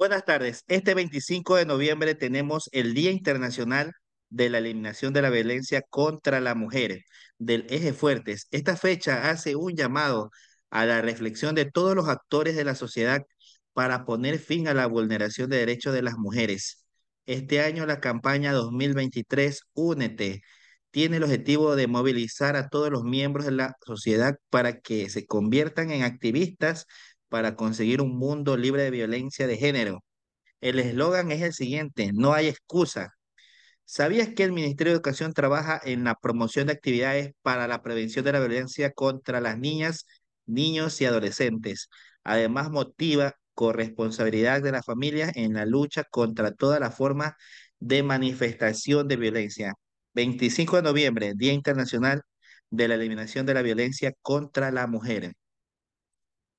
Buenas tardes. Este 25 de noviembre tenemos el Día Internacional de la Eliminación de la Violencia contra la Mujer del Eje Fuertes. Esta fecha hace un llamado a la reflexión de todos los actores de la sociedad para poner fin a la vulneración de derechos de las mujeres. Este año la campaña 2023 Únete tiene el objetivo de movilizar a todos los miembros de la sociedad para que se conviertan en activistas para conseguir un mundo libre de violencia de género. El eslogan es el siguiente, no hay excusa. ¿Sabías que el Ministerio de Educación trabaja en la promoción de actividades para la prevención de la violencia contra las niñas, niños y adolescentes? Además, motiva corresponsabilidad de las familias en la lucha contra toda la forma de manifestación de violencia. 25 de noviembre, Día Internacional de la Eliminación de la Violencia contra la Mujer.